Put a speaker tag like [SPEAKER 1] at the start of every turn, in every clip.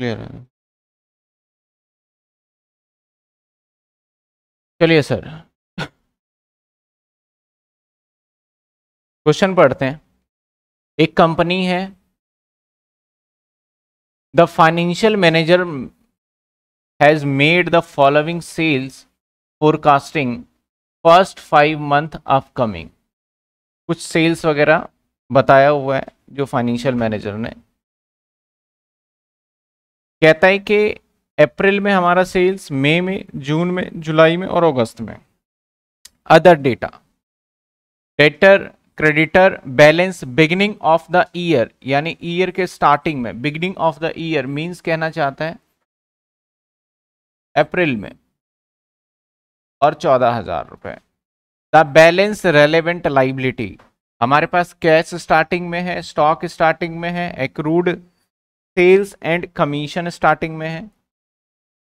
[SPEAKER 1] clear है चलिए sir question पढ़ते हैं एक कंपनी है
[SPEAKER 2] the financial manager has made the following sales forecasting first five month of coming कुछ सेल्स वगैरह बताया हुआ है जो फाइनेंशियल मैनेजर ने कहता है कि अप्रैल में हमारा सेल्स मई में जून में जुलाई में और अगस्त में other data debtor creditor balance beginning of the year यानी ईयर के स्टार्टिंग में beginning of the year means कहना चाहता है अप्रैल में और चौदह हजार रुपये द बैलेंस रेलिवेंट लाइबिलिटी हमारे पास कैश स्टार्टिंग में है स्टॉक स्टार्टिंग में है accrued sales and commission starting में है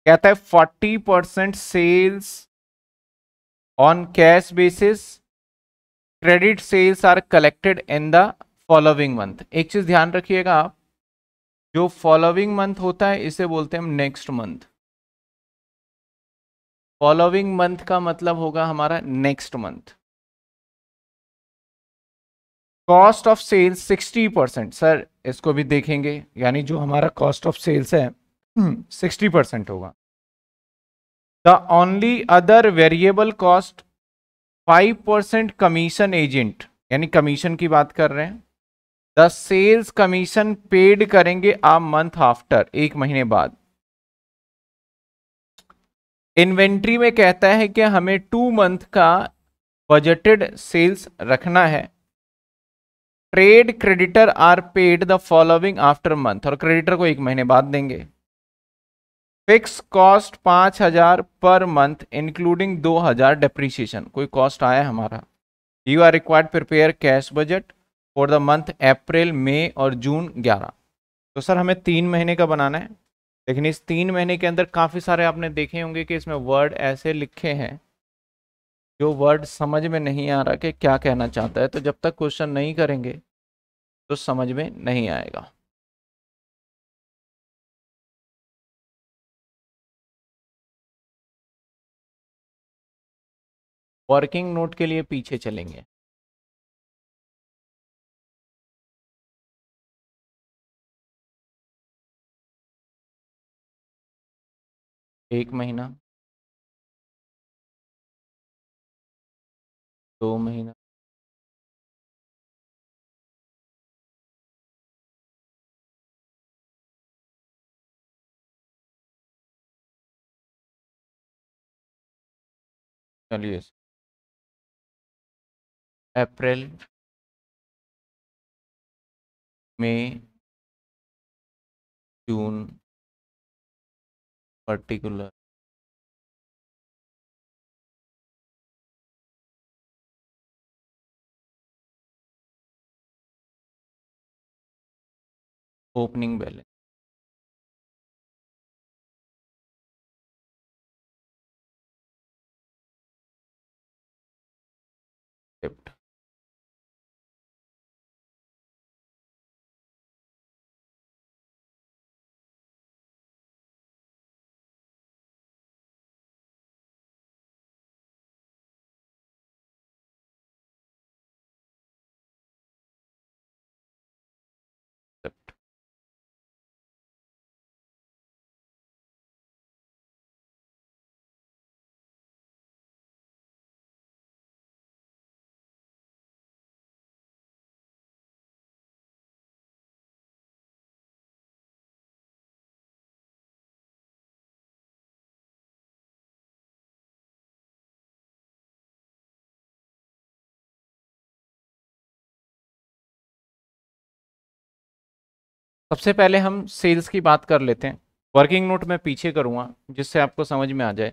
[SPEAKER 2] कहता है forty percent sales on cash basis credit sales are collected in the following month एक चीज ध्यान रखिएगा आप जो फॉलोइंग मंथ होता है इसे बोलते हैं हम नेक्स्ट मंथ फॉलोइंग मंथ का मतलब होगा हमारा next month cost of sales sixty percent sir इसको भी देखेंगे यानी जो हमारा कॉस्ट ऑफ सेल्स है सिक्सटी हम्म, परसेंट होगा the only other variable cost five percent commission agent यानी कमीशन की बात कर रहे हैं द सेल्स कमीशन पेड करेंगे आ मंथ आफ्टर एक महीने बाद इन्वेंट्री में कहता है कि हमें टू मंथ का बजटेड सेल्स रखना है trade creditor are paid the following after month और क्रेडिटर को एक महीने बाद देंगे फिक्स कॉस्ट पांच हजार पर मंथ इंक्लूडिंग दो हजार डेप्रीसिएशन कोई कॉस्ट आया हमारा you are required prepare cash budget for the month April मई और जून ग्यारह तो सर हमें तीन महीने का बनाना है लेकिन इस तीन महीने के अंदर काफ़ी सारे आपने देखे होंगे कि इसमें वर्ड ऐसे लिखे हैं जो वर्ड समझ में नहीं आ रहा कि क्या कहना चाहता है तो जब तक क्वेश्चन नहीं करेंगे तो समझ में नहीं
[SPEAKER 1] आएगा वर्किंग नोट के लिए पीछे चलेंगे एक महीना दो महीना चलिए अप्रैल मई जून पर्टिकुलर opening balance
[SPEAKER 2] सबसे पहले हम सेल्स की बात कर लेते हैं वर्किंग नोट मैं पीछे करूँगा जिससे आपको समझ में आ जाए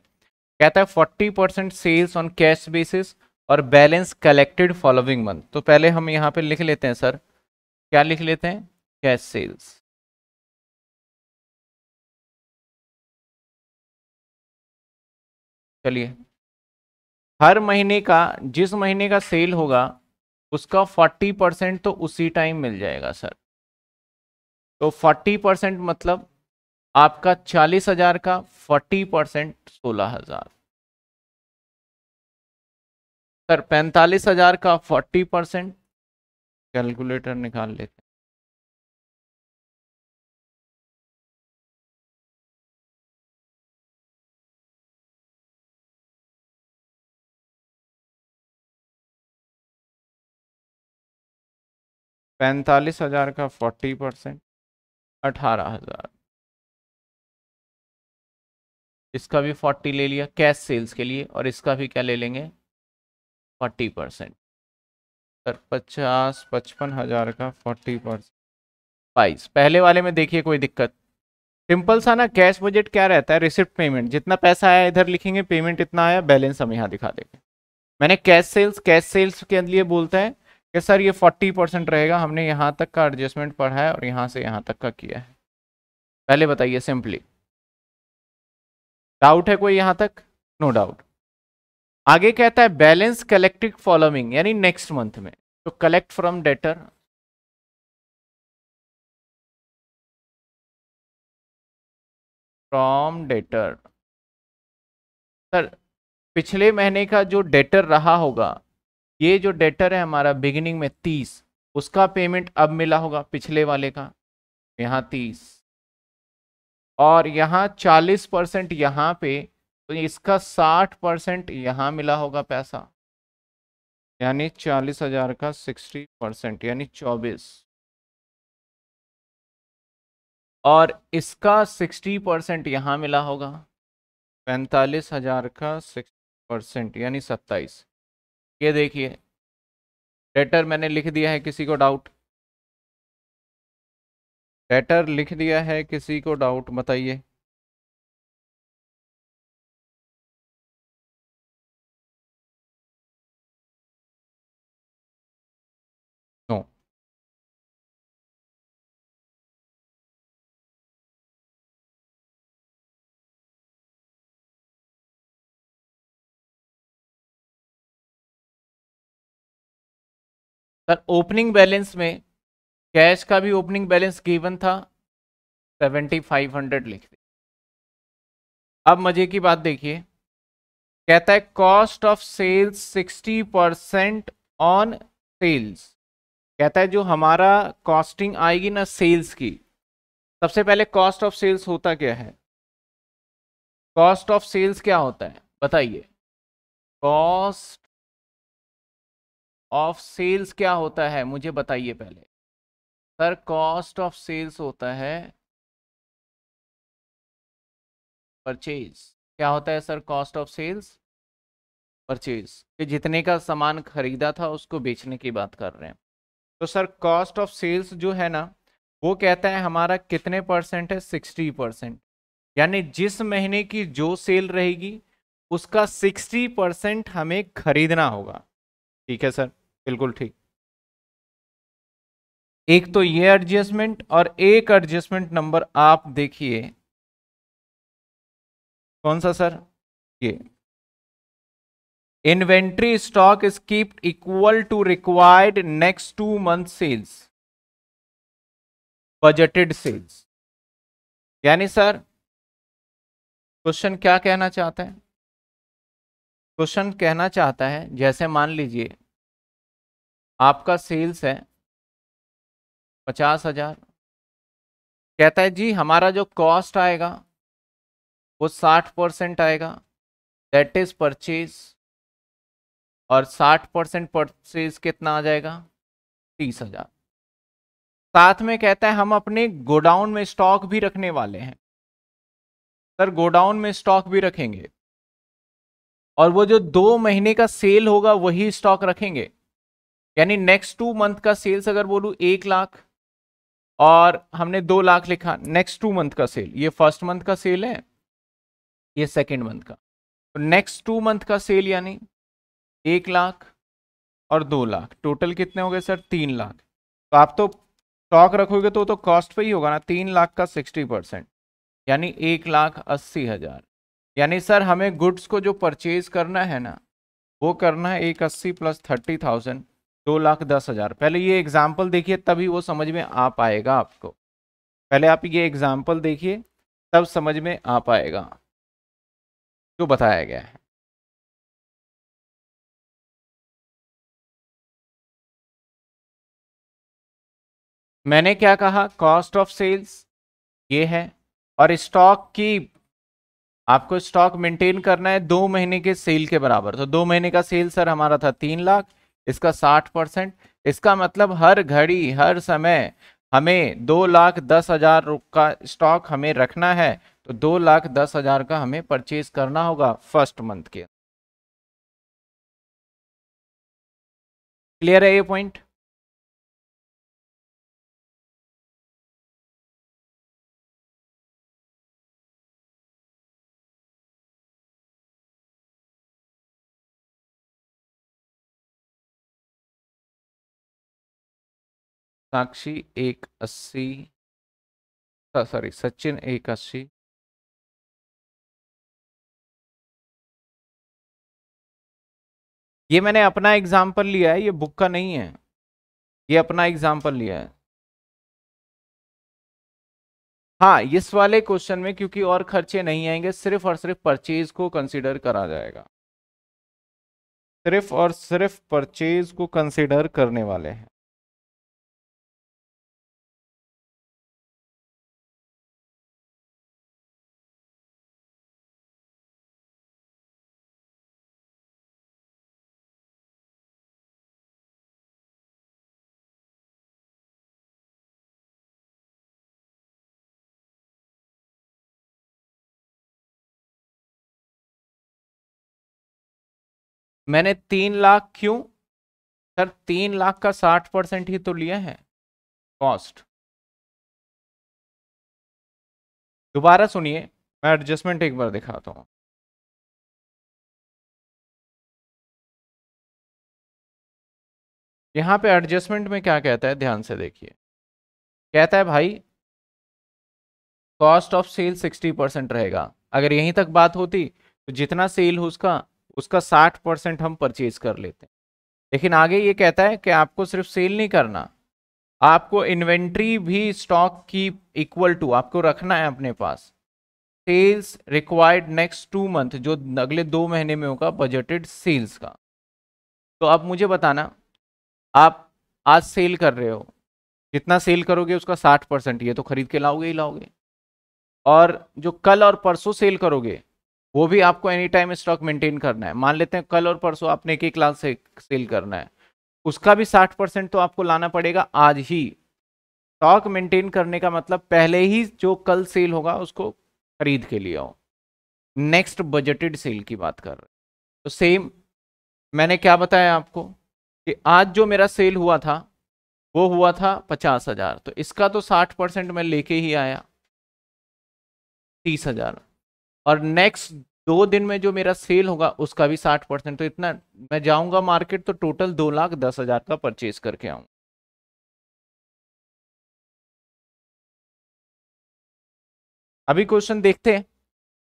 [SPEAKER 2] कहता है forty percent sales on cash basis और बैलेंस कलेक्टेड फॉलोइंग मंथ तो पहले हम यहाँ पे लिख लेते हैं सर क्या लिख लेते हैं कैश सेल्स चलिए हर महीने का जिस महीने का सेल होगा उसका फोर्टी परसेंट तो उसी टाइम मिल जाएगा सर तो 40 परसेंट मतलब आपका 40,000 का 40 परसेंट सोलह हजार सर पैंतालीस
[SPEAKER 1] हजार का 40 परसेंट कैलकुलेटर निकाल लेते हैं पैंतालीस हजार का फोर्टी
[SPEAKER 2] परसेंट अठारह हजार इसका भी फोर्टी ले लिया कैश सेल्स के लिए और इसका भी क्या ले लेंगे फोर्टी परसेंट सर पचास पचपन हजार का फोर्टी परसेंट बाईस पहले वाले में देखिए कोई दिक्कत सिंपल सा ना कैश बजट क्या रहता है रिसिप्ट पेमेंट जितना पैसा आया इधर लिखेंगे पेमेंट इतना आया बैलेंस हम यहाँ दिखा देंगे मैंने कैश सेल्स कैश सेल्स के लिए बोलता है कि सर ये फोर्टी परसेंट रहेगा हमने यहाँ तक का एडजस्टमेंट पढ़ा है और यहाँ से यहाँ तक का किया है पहले बताइए सिंपली डाउट है कोई यहाँ तक नो no डाउट आगे कहता है बैलेंस कलेक्टिव फॉलोइंग यानी नेक्स्ट मंथ में तो collect from debtor
[SPEAKER 1] from debtor
[SPEAKER 2] sir पिछले महीने का जो डेटर रहा होगा ये जो डेटर है हमारा बिगिनिंग में तीस उसका पेमेंट अब मिला होगा पिछले वाले का यहाँ तीस और यहाँ चालीस परसेंट यहाँ पे तो इसका साठ परसेंट यहाँ मिला होगा पैसा यानी चालीस हजार का सिक्सटी परसेंट यानी चौबीस और इसका सिक्सटी परसेंट यहाँ मिला होगा पैंतालीस हजार का सिक्स परसेंट यानी सत्ताईस ये देखिए लेटर मैंने लिख दिया है किसी को डाउट
[SPEAKER 1] लेटर लिख दिया है किसी को डाउट बताइए सर ओपनिंग बैलेंस में कैश का भी ओपनिंग बैलेंस
[SPEAKER 2] गिवन था सेवेंटी फाइव हंड्रेड लिख दी अब मजे की बात देखिए कहता है cost of sales sixty percent on sales कहता है जो हमारा कॉस्टिंग आएगी ना सेल्स की सबसे पहले कॉस्ट ऑफ सेल्स होता क्या है कॉस्ट ऑफ सेल्स क्या होता है बताइए कॉस्ट ऑफ सेल्स क्या होता है मुझे बताइए पहले सर कॉस्ट ऑफ सेल्स होता है परचेज क्या होता है sir cost of sales purchase कि जितने का सामान खरीदा था उसको बेचने की बात कर रहे हैं तो सर कॉस्ट ऑफ सेल्स जो है ना वो कहता है हमारा कितने परसेंट है सिक्सटी परसेंट यानी जिस महीने की जो सेल रहेगी उसका सिक्सटी परसेंट हमें खरीदना होगा ठीक है सर बिल्कुल ठीक एक तो ये एडजस्टमेंट और एक एडजस्टमेंट नंबर आप देखिए कौन सा सर ये inventory stock is kept equal to required next two month sales budgeted sales यानी सर क्वेश्चन क्या कहना चाहता है क्वेश्चन कहना चाहता है जैसे मान लीजिए आपका सेल्स है पचास हजार कहता है जी हमारा जो कॉस्ट आएगा वो साठ परसेंट आएगा दैट इज परचेज और साठ परसेंट परचेज कितना आ जाएगा तीस हजार साथ में कहता है हम अपने गोडाउन में स्टॉक भी रखने वाले हैं सर गोडाउन में स्टॉक भी रखेंगे और वो जो दो महीने का सेल होगा वही स्टॉक रखेंगे यानी नेक्स्ट टू मंथ का सेल्स अगर बोलूँ एक लाख और हमने दो लाख लिखा नेक्स्ट टू मंथ का सेल ये फर्स्ट मंथ का सेल है ये सेकेंड मंथ का नेक्स्ट टू मंथ का सेल यानी एक लाख और दो लाख टोटल कितने हो गए सर तीन लाख तो आप तो स्टॉक रखोगे तो तो कॉस्ट पे ही होगा ना तीन लाख का सिक्सटी परसेंट यानी एक लाख अस्सी हज़ार यानी सर हमें गुड्स को जो परचेज करना है ना वो करना है एक अस्सी प्लस थर्टी थाउजेंड दो लाख दस हजार पहले ये एग्जाम्पल देखिए तभी वो समझ में आ पाएगा आपको पहले आप ये एग्जाम्पल देखिए तब समझ में आ पाएगा
[SPEAKER 1] जो बताया गया है मैंने क्या कहा कॉस्ट
[SPEAKER 2] ऑफ सेल्स ये है और स्टॉक की आपको स्टॉक मेंटेन करना है दो महीने के सेल के बराबर तो दो महीने का सेल सर हमारा था तीन लाख इसका साठ परसेंट इसका मतलब हर घड़ी हर समय हमें दो लाख दस हजार का स्टॉक हमें रखना है तो दो लाख दस हजार का हमें परचेज करना होगा फर्स्ट मंथ के
[SPEAKER 1] क्लियर है ये पॉइंट साक्षी एक अस्सी सॉरी सचिन एक अस्सी ये मैंने अपना एग्जाम्पल लिया
[SPEAKER 2] है ये बुक का नहीं है ये अपना एग्जाम्पल लिया है हाँ इस वाले क्वेश्चन में क्योंकि और खर्चे नहीं आएंगे सिर्फ और सिर्फ परचेज को कंसिडर करा जाएगा सिर्फ और सिर्फ परचेज
[SPEAKER 1] को कंसिडर करने वाले हैं मैंने तीन लाख क्यों सर तीन लाख का साठ परसेंट ही तो लिया है कॉस्ट दोबारा सुनिए मैं एडजस्टमेंट एक बार दिखाता हूँ
[SPEAKER 2] यहां पे एडजस्टमेंट में क्या कहता है ध्यान से देखिए कहता है भाई cost of sale sixty percent रहेगा अगर यहीं तक बात होती तो जितना सेल हो उसका उसका साठ परसेंट हम परचेज कर लेते हैं लेकिन आगे ये कहता है कि आपको सिर्फ सेल नहीं करना आपको इन्वेंट्री भी स्टॉक की इक्वल टू आपको रखना है अपने पास sales required next two month जो अगले दो महीने में होगा बजटेड सेल्स का तो आप मुझे बताना आप आज सेल कर रहे हो जितना सेल करोगे उसका साठ परसेंट ये तो खरीद के लाओगे ही लाओगे और जो कल और परसों सेल करोगे वो भी आपको एनी टाइम स्टॉक मेंटेन करना है मान लेते हैं कल और परसों आपने एक एक लाख से सेल करना है उसका भी साठ परसेंट तो आपको लाना पड़ेगा आज ही स्टॉक मेंटेन करने का मतलब पहले ही जो कल सेल होगा उसको खरीद के लिए आओ नेक्स्ट बजटेड सेल की बात कर रहे हैं तो सेम मैंने क्या बताया आपको कि आज जो मेरा सेल हुआ था वो हुआ था पचास हजार तो इसका तो साठ परसेंट मैं लेके ही आया तीस हजार और नेक्स्ट दो दिन में जो मेरा सेल होगा उसका भी साठ परसेंट तो इतना मैं जाऊंगा मार्केट तो टोटल दो लाख दस हजार का परचेज करके आऊंगा अभी क्वेश्चन देखते हैं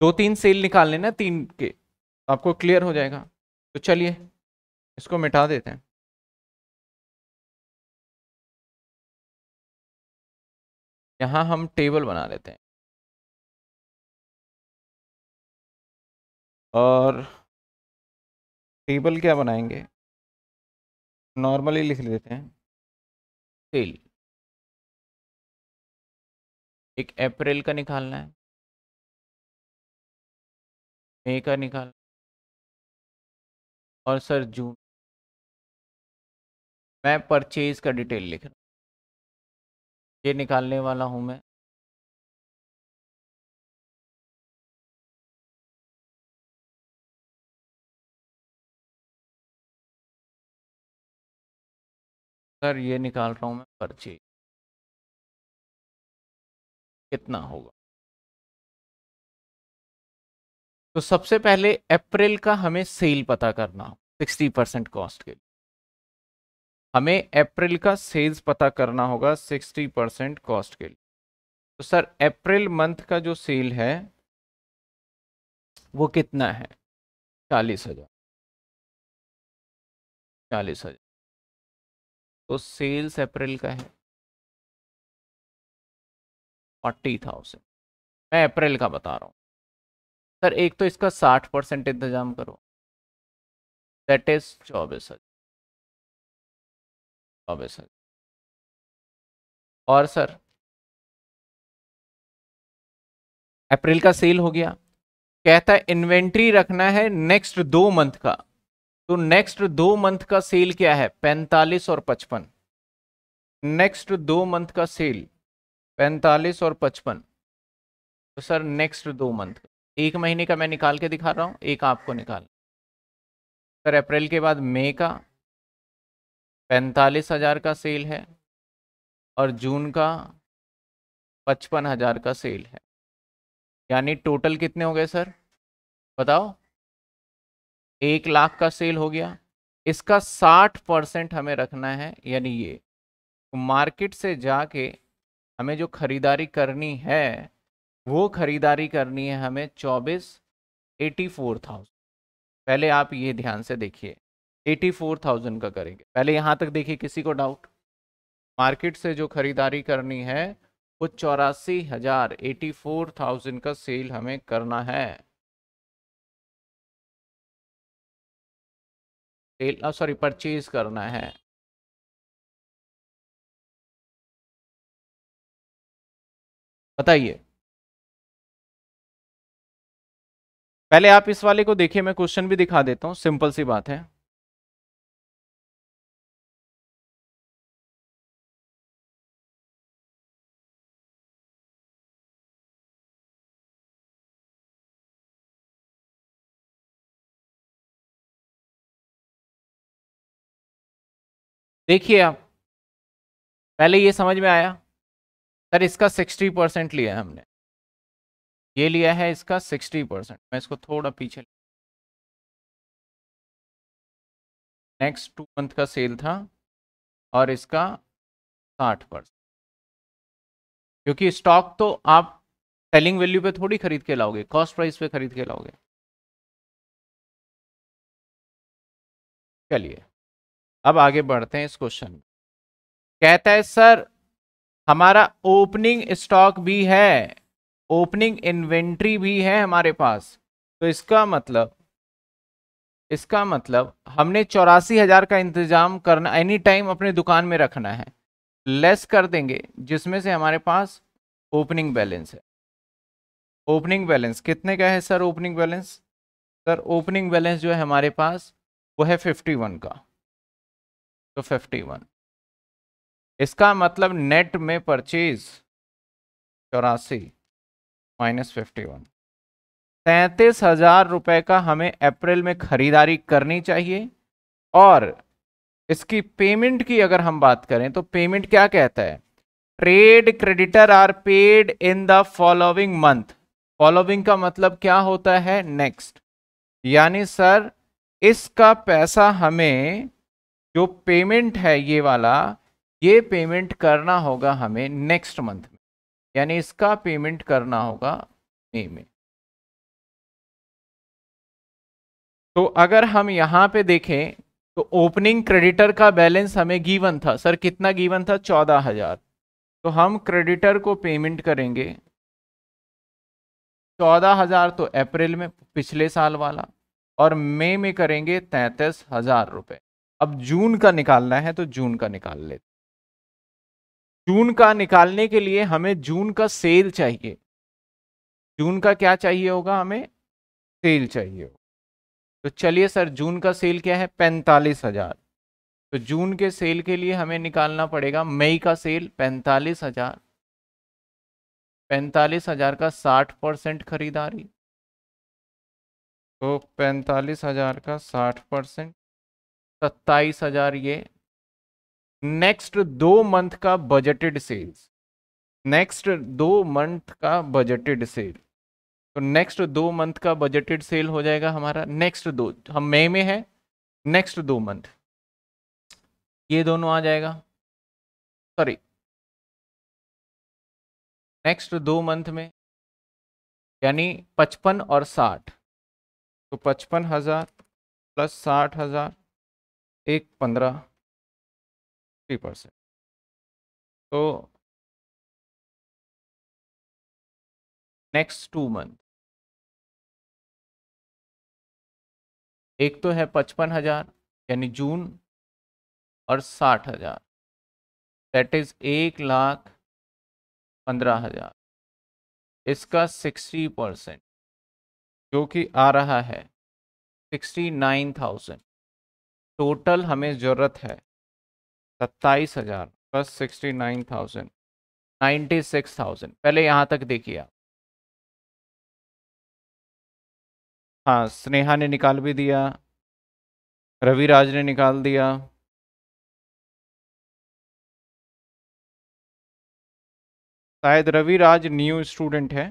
[SPEAKER 2] दो तीन सेल निकाल लेना तीन के आपको क्लियर हो जाएगा तो चलिए इसको मिटा देते हैं
[SPEAKER 1] यहां हम टेबल बना लेते हैं और टेबल क्या बनाएंगे नॉर्मली लिख लेते हैं सेल एक अप्रैल का निकालना है मई का निकालना और सर जून मैं परचेज का डिटेल लिख रहा हूँ ये निकालने वाला हूँ मैं सर ये निकाल रहा हूँ मैं पर्ची कितना होगा तो
[SPEAKER 2] सबसे पहले अप्रैल का हमें सेल पता करना हो सिक्सटी परसेंट कॉस्ट के लिए हमें अप्रैल का सेल्स पता करना होगा सिक्सटी परसेंट कॉस्ट के लिए तो सर अप्रैल मंथ का जो सेल है वो
[SPEAKER 1] कितना है चालीस हजार चालीस हजार तो सेल्स अप्रैल का है फोर्टी थाउजेंड मैं अप्रैल का बता रहा हूँ सर एक तो इसका साठ परसेंट इंतजाम करो दैट इज चौबीस हजार चौबीस हजार और सर
[SPEAKER 2] अप्रैल का सेल हो गया कहता है इन्वेंट्री रखना है नेक्स्ट दो मंथ का तो नेक्स्ट दो मंथ का सेल क्या है पैंतालीस और पचपन नेक्स्ट दो मंथ का सेल पैंतालीस और पचपन तो सर नेक्स्ट दो मंथ एक महीने का मैं निकाल के दिखा रहा हूँ एक आपको निकाल सर अप्रैल के बाद मई का पैंतालीस हज़ार का सेल है और जून का पचपन हज़ार का सेल है यानी टोटल कितने हो गए सर बताओ एक लाख का सेल हो गया इसका साठ परसेंट हमें रखना है यानी ये तो मार्केट से जाके हमें जो खरीदारी करनी है वो खरीदारी करनी है हमें चौबीस एटी फोर थाउजेंड पहले आप ये ध्यान से देखिए एटी फोर थाउजेंड का करेंगे पहले यहाँ तक देखिए किसी को डाउट मार्केट से जो खरीदारी करनी है वो चौरासी हजार एटी फोर थाउजेंड का सेल हमें करना है सॉरी परचेज करना
[SPEAKER 1] है बताइए पहले आप इस वाले को देखिए मैं क्वेश्चन भी दिखा देता हूँ सिंपल सी बात है
[SPEAKER 2] देखिए आप पहले ये समझ में आया सर इसका 60 परसेंट लिया है हमने ये लिया है इसका 60 परसेंट मैं इसको थोड़ा
[SPEAKER 1] पीछे नेक्स्ट टू मंथ का सेल
[SPEAKER 2] था और इसका 60 परसेंट क्योंकि स्टॉक तो आप सेलिंग वैल्यू पे थोड़ी खरीद के लाओगे कॉस्ट प्राइस पे खरीद के लाओगे
[SPEAKER 1] चलिए अब
[SPEAKER 2] आगे बढ़ते हैं इस क्वेश्चन में कहता है सर हमारा ओपनिंग स्टॉक भी है ओपनिंग इन्वेंट्री भी है हमारे पास तो इसका मतलब इसका मतलब हमने चौरासी हजार का इंतजाम करना एनी टाइम अपने दुकान में रखना है लेस कर देंगे जिसमें से हमारे पास ओपनिंग बैलेंस है ओपनिंग बैलेंस कितने का है sir opening balance sir opening balance जो है हमारे पास वो है फिफ्टी वन का तो 51 इसका मतलब नेट में परचेज चौरासी माइनस फिफ्टी वन तैतीस हजार रुपए का हमें अप्रैल में खरीदारी करनी चाहिए और इसकी पेमेंट की अगर हम बात करें तो पेमेंट क्या कहता है trade creditor are paid in the following month following का मतलब क्या होता है नेक्स्ट यानी सर इसका पैसा हमें जो पेमेंट है ये वाला ये पेमेंट करना होगा हमें नेक्स्ट मंथ में यानी इसका पेमेंट करना होगा मे में तो अगर हम यहां पे देखें तो ओपनिंग क्रेडिटर का बैलेंस हमें गिवन था सर कितना गिवन था चौदह हजार तो हम क्रेडिटर को पेमेंट करेंगे चौदह हजार तो अप्रैल में पिछले साल वाला और मई में करेंगे तैतीस हजार रुपये अब जून का निकालना है तो जून का निकाल लेते जून का निकालने के लिए हमें जून का सेल चाहिए जून का क्या चाहिए होगा हमें सेल चाहिए होगा तो चलिए सर जून का सेल क्या है पैंतालीस हजार तो जून के सेल के लिए हमें निकालना पड़ेगा मई का सेल पैंतालीस हजार पैंतालीस हजार का साठ परसेंट खरीदारी तो पैंतालीस हजार का साठ परसेंट सत्ताईस हजार ये नेक्स्ट दो मंथ का बजटेड सेल्स नेक्स्ट दो मंथ का बजटेड सेल तो नेक्स्ट दो मंथ का बजटेड सेल हो जाएगा हमारा नेक्स्ट दो हम मई में है नेक्स्ट दो मंथ
[SPEAKER 1] ये दोनों आ जाएगा सॉरी
[SPEAKER 2] नेक्स्ट दो मंथ में यानी पचपन और साठ तो पचपन हजार प्लस साठ हजार एक पंद्रह
[SPEAKER 1] थ्री परसेंट तो नेक्स्ट टू मंथ एक तो है पचपन हजार यानी जून और साठ हजार दैट इज एक लाख पंद्रह
[SPEAKER 2] हजार इसका सिक्सटी परसेंट जो कि आ रहा है सिक्सटी नाइन थाउजेंड टोटल हमें ज़रूरत है सत्ताईस हज़ार plus sixty nine thousand ninety six
[SPEAKER 1] thousand पहले यहाँ तक देखिए आप हाँ स्नेहा ने निकाल भी दिया रविराज ने निकाल दिया शायद रविराज न्यू स्टूडेंट है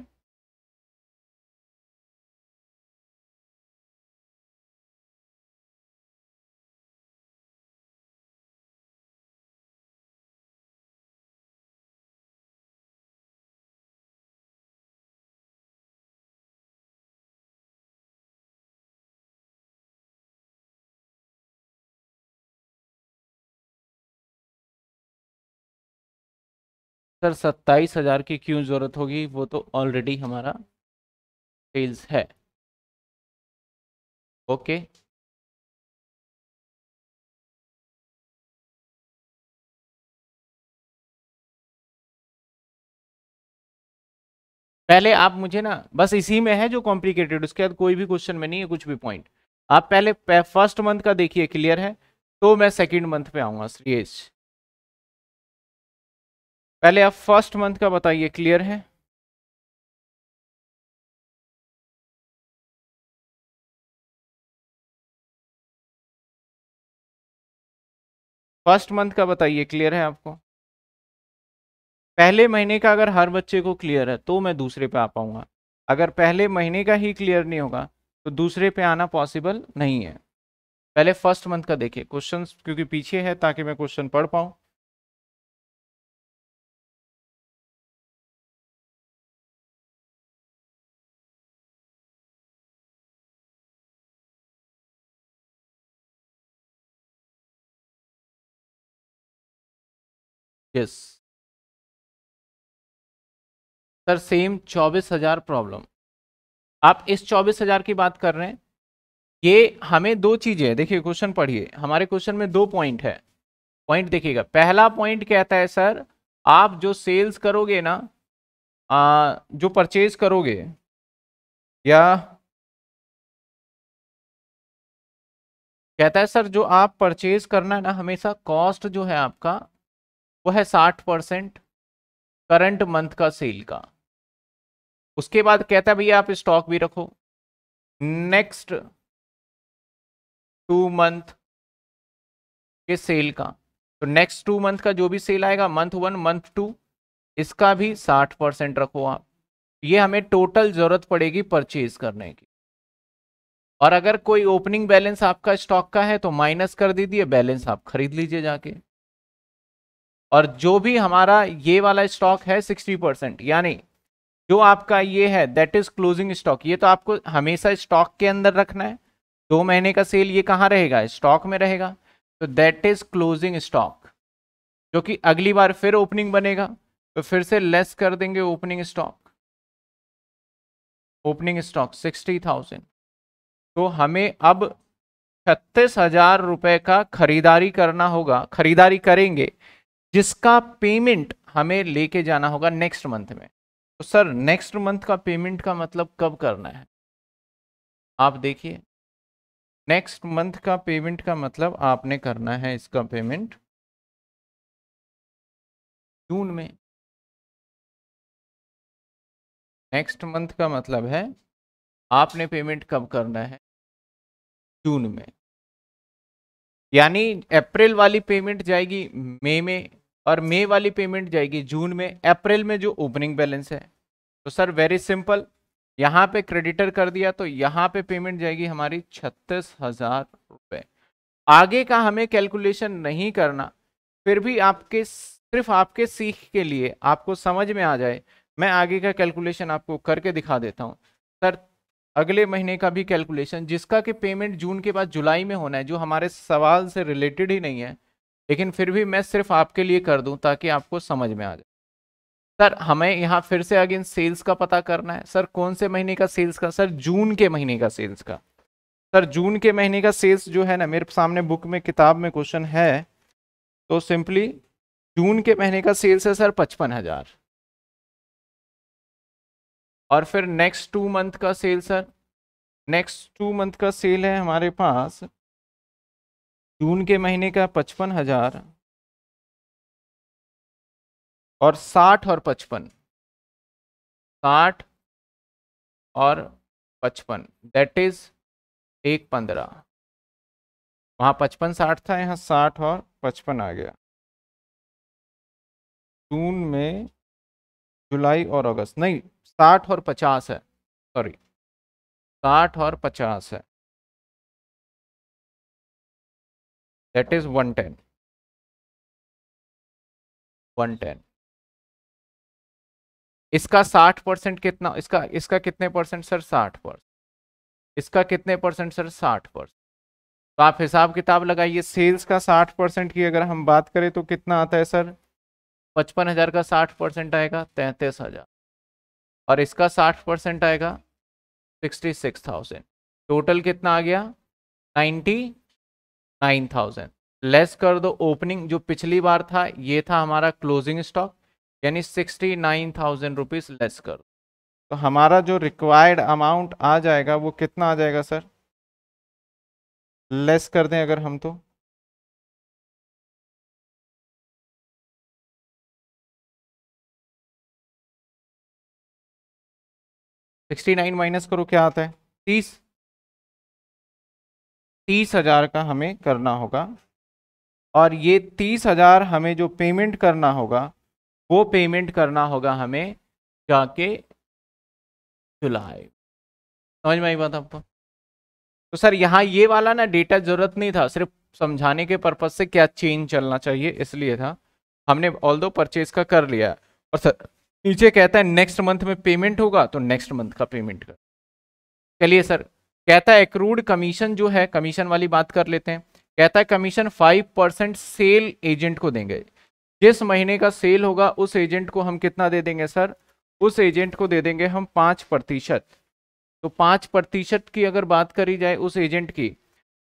[SPEAKER 1] सर सत्ताईस हज़ार की क्यों ज़रूरत होगी वो तो ऑलरेडी हमारा सेल्स है ओके
[SPEAKER 2] पहले आप मुझे ना बस इसी में है जो कॉम्प्लिकेटेड उसके बाद कोई भी क्वेश्चन में नहीं है कुछ भी पॉइंट आप पहले फर्स्ट मंथ का देखिए क्लियर है तो मैं सेकंड मंथ पे आऊंगा श्रीएश पहले आप फर्स्ट मंथ का बताइए क्लियर है फर्स्ट मंथ का बताइए क्लियर है आपको पहले महीने का अगर हर बच्चे को क्लियर है तो मैं दूसरे पे आ पाऊंगा अगर पहले महीने का ही क्लियर नहीं होगा तो दूसरे पे आना पॉसिबल नहीं है पहले फर्स्ट मंथ का देखिए क्वेश्चन क्योंकि पीछे है ताकि मैं क्वेश्चन पढ़ पाऊँ यस सर सेम चौबीस हजार प्रॉब्लम आप इस चौबीस हजार की बात कर रहे हैं ये हमें दो चीजें देखिए क्वेश्चन पढ़िए हमारे क्वेश्चन में दो पॉइंट है पॉइंट देखिएगा पहला पॉइंट कहता है सर आप जो सेल्स करोगे ना आ, जो परचेज करोगे या कहता है सर जो आप परचेज करना है ना हमेशा कॉस्ट जो है आपका वो है साठ परसेंट करंट मंथ का सेल का उसके बाद कहता है भैया आप स्टॉक भी रखो
[SPEAKER 1] नेक्स्ट
[SPEAKER 2] टू मंथ के सेल का तो नेक्स्ट टू मंथ का जो भी सेल आएगा मंथ वन मंथ टू इसका भी साठ परसेंट रखो आप ये हमें टोटल ज़रूरत पड़ेगी परचेज करने की और अगर कोई ओपनिंग बैलेंस आपका स्टॉक का है तो माइनस कर दीजिए बैलेंस आप खरीद लीजिए जाके और जो भी हमारा ये वाला स्टॉक है सिक्सटी परसेंट यानी जो आपका ये है दैट इज क्लोजिंग स्टॉक ये तो आपको हमेशा स्टॉक के अंदर रखना है दो महीने का सेल ये कहाँ रहेगा स्टॉक में रहेगा तो दैट इज क्लोजिंग स्टॉक जो कि अगली बार फिर ओपनिंग बनेगा तो फिर से लेस कर देंगे opening stock opening stock sixty thousand तो हमें अब छत्तीस हजार रुपये का खरीदारी करना होगा खरीदारी करेंगे जिसका पेमेंट हमें लेके जाना होगा नेक्स्ट मंथ में तो सर नेक्स्ट मंथ का पेमेंट का मतलब कब करना है आप देखिए नेक्स्ट मंथ का पेमेंट का मतलब आपने करना है इसका
[SPEAKER 1] पेमेंट जून में नेक्स्ट मंथ का मतलब है आपने पेमेंट कब करना
[SPEAKER 2] है जून में यानी अप्रैल वाली पेमेंट जाएगी मई में और मई वाली पेमेंट जाएगी जून में अप्रैल में जो ओपनिंग बैलेंस है तो सर वेरी सिंपल यहाँ पे क्रेडिटर कर दिया तो यहाँ पे पेमेंट जाएगी हमारी छत्तीस हजार रुपये आगे का हमें कैलकुलेशन नहीं करना फिर भी आपके सिर्फ आपके सीख के लिए आपको समझ में आ जाए मैं आगे का कैलकुलेशन आपको करके दिखा देता हूँ सर अगले महीने का भी कैलकुलेशन जिसका कि पेमेंट जून के बाद जुलाई में होना है जो हमारे सवाल से रिलेटेड ही नहीं है लेकिन फिर भी मैं सिर्फ आपके लिए कर दूं ताकि आपको समझ में आ जाए सर हमें यहाँ फिर से अगेन सेल्स का पता करना है सर कौन से महीने का सेल्स का सर जून के महीने का सेल्स का सर जून के महीने का सेल्स जो है ना मेरे सामने बुक में किताब में क्वेश्चन है तो सिंपली जून के महीने का सेल्स है सर पचपन हजार और फिर नेक्स्ट टू मंथ का sale sir next two month का सेल है हमारे पास जून के महीने का पचपन
[SPEAKER 1] हजार और साठ और पचपन साठ और पचपन दैट इज एक पंद्रह वहाँ पचपन साठ था यहाँ साठ और पचपन आ गया जून में जुलाई और अगस्त नहीं साठ और पचास है सॉरी साठ और पचास है that is 110 110
[SPEAKER 2] इसका 60 परसेंट कितना इसका इसका कितने परसेंट सर 60 परसेंट इसका कितने परसेंट सर 60 परसेंट तो आप हिसाब किताब लगाइए सेल्स का साठ परसेंट की अगर हम बात करें तो कितना आता है सर पचपन हज़ार का साठ परसेंट आएगा तैंतीस हज़ार और इसका साठ परसेंट आएगा सिक्सटी सिक्स थाउजेंड टोटल कितना आ गया नाइन्टी नाइन थाउजेंड लेस कर दो ओपनिंग जो पिछली बार था ये था हमारा क्लोजिंग स्टॉक यानी sixty nine thousand rupees less कर दो तो हमारा जो रिक्वायर्ड अमाउंट आ जाएगा वो कितना आ जाएगा सर लेस कर दें अगर हम तो
[SPEAKER 1] सिक्सटी नाइन माइनस करो क्या आता है तीस
[SPEAKER 2] तीस हज़ार का हमें करना होगा और ये तीस हज़ार हमें जो पेमेंट करना होगा वो पेमेंट करना होगा हमें जाके जुलाई समझ में आई बात आपको तो सर यहाँ ये वाला ना डेटा जरूरत नहीं था सिर्फ समझाने के पर्पज से क्या चेंज चलना चाहिए इसलिए था हमने ऑल दो परचेज का कर लिया और सर नीचे कहता है नेक्स्ट मंथ में पेमेंट होगा तो नेक्स्ट मंथ का पेमेंट कर चलिए सर कहता है एक्रूड कमीशन जो है कमीशन वाली बात कर लेते हैं कहता है commission five percent sale agent को देंगे जिस महीने का सेल होगा उस एजेंट को हम कितना दे देंगे सर उस एजेंट को दे देंगे हम पाँच प्रतिशत तो पाँच प्रतिशत की अगर बात करी जाए उस एजेंट की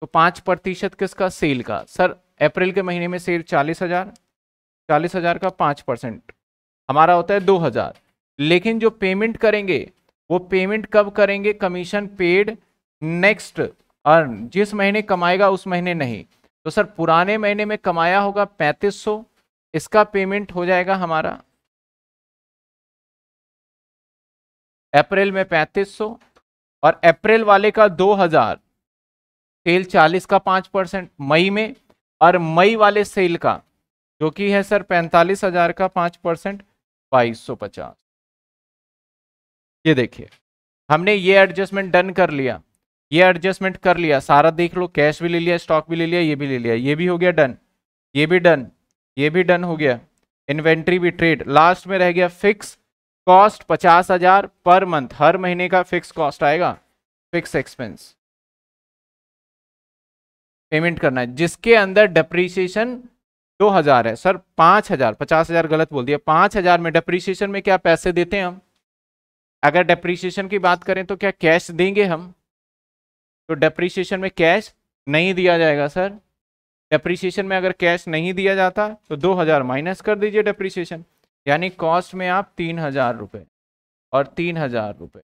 [SPEAKER 2] तो पाँच प्रतिशत किसका सेल का सर अप्रैल के महीने में सेल चालीस हजार चालीस हजार का पाँच परसेंट हमारा होता है दो हजार लेकिन जो पेमेंट करेंगे वो पेमेंट कब करेंगे कमीशन पेड नेक्स्ट अर्न जिस महीने कमाएगा उस महीने नहीं तो सर पुराने महीने में कमाया होगा पैंतीस सौ इसका पेमेंट हो जाएगा हमारा अप्रैल में पैंतीस सौ और अप्रैल वाले का दो हजार सेल चालीस का पाँच परसेंट मई में और मई वाले सेल का जो कि है सर पैंतालीस हजार का पाँच परसेंट बाईस सौ पचास ये देखिए हमने ये एडजस्टमेंट डन कर लिया ये एडजस्टमेंट कर लिया सारा देख लो कैश भी ले लिया स्टॉक भी ले लिया ये भी ले लिया ये भी हो गया डन ये भी डन ये भी डन हो गया इन्वेंट्री भी ट्रेड लास्ट में रह गया फिक्स कॉस्ट पचास हजार पर मंथ हर महीने का फिक्स कॉस्ट आएगा फिक्स एक्सपेंस पेमेंट करना है जिसके अंदर डेप्रीसिएशन दो हजार है सर पाँच हजार पचास हजार गलत बोल दिया पाँच हजार में डेप्रीसिएशन में क्या पैसे देते हैं हम अगर डेप्रीसिएशन की बात करें तो क्या कैश देंगे हम तो डेप्रीशिएशन में कैश नहीं दिया जाएगा सर डेप्रीशिएशन में अगर कैश नहीं दिया जाता तो दो हज़ार माइनस कर दीजिए डेप्रीशिएशन यानी कॉस्ट में आप तीन हज़ार रुपये और तीन हज़ार रुपये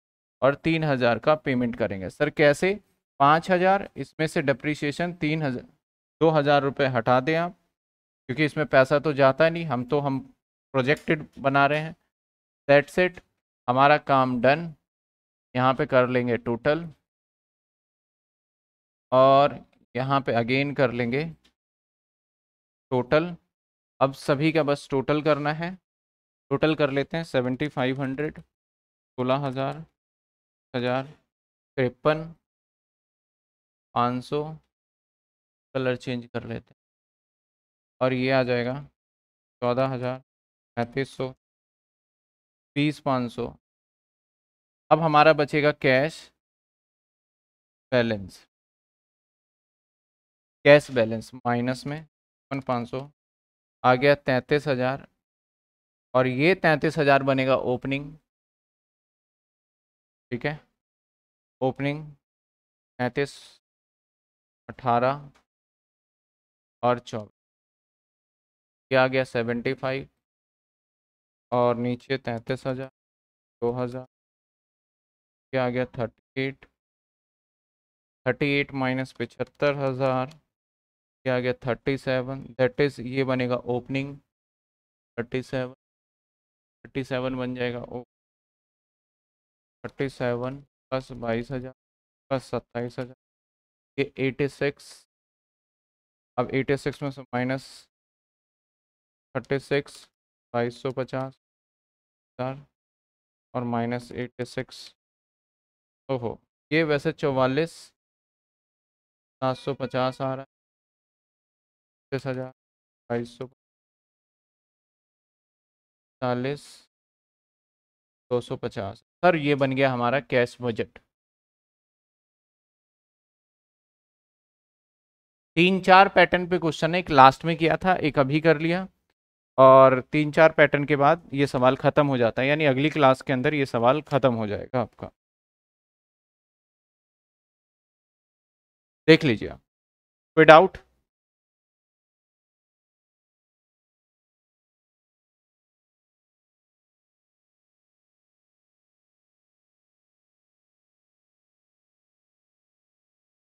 [SPEAKER 2] और तीन हज़ार का पेमेंट करेंगे सर कैसे पाँच हज़ार इसमें से डेप्रीशिएशन तीन हज़ार दो हज़ार रुपये हटा दें आप क्योंकि इसमें पैसा तो जाता नहीं हम तो हम प्रोजेक्टेड बना रहे हैं सेट सेट हमारा काम डन यहाँ पे कर लेंगे टोटल और यहाँ पे अगेन कर लेंगे टोटल अब सभी का बस टोटल करना है टोटल कर लेते हैं सेवेंटी फाइव हंड्रेड सोलह हज़ार हज़ार तिरपन
[SPEAKER 1] पाँच सौ कलर चेंज कर लेते हैं और ये आ जाएगा चौदह हज़ार पैंतीस सौ बीस पाँच सौ अब हमारा बचेगा cash
[SPEAKER 2] balance cash balance minus में छप्पन पाँच सौ आ गया तैंतीस हज़ार और ये तैंतीस हज़ार बनेगा ओपनिंग
[SPEAKER 1] ठीक है ओपनिंग तैंतीस अठारह और चौबीस ये आ गया सेवेंटी फाइव और नीचे तैंतीस हज़ार
[SPEAKER 2] दो हज़ार ये आ गया thirty eight thirty eight minus पचहत्तर हज़ार ये आ गया थर्टी सेवन दैट इज़ ये बनेगा opening thirty seven thirty seven बन जाएगा ओ
[SPEAKER 1] थर्टी सेवन प्लस बाईस हज़ार प्लस सत्ताईस हज़ार ये एटी सिक्स अब एटी सिक्स में से माइनस थर्टी सिक्स बाईस सौ पचास हज़ार और माइनस एटी सिक्स ओहो ये वैसे चौवालीस सात सौ पचास आ रहा है दस हज़ार बाईस सौ चालीस दो सौ पचास सर ये बन गया हमारा कैश बजट
[SPEAKER 2] तीन चार पैटर्न पे क्वेश्चन एक लास्ट में किया था एक अभी कर लिया और तीन चार पैटर्न के बाद ये सवाल ख़त्म हो जाता है यानी अगली क्लास के अंदर ये सवाल ख़त्म हो जाएगा आपका
[SPEAKER 1] देख लीजिए आप विदाउट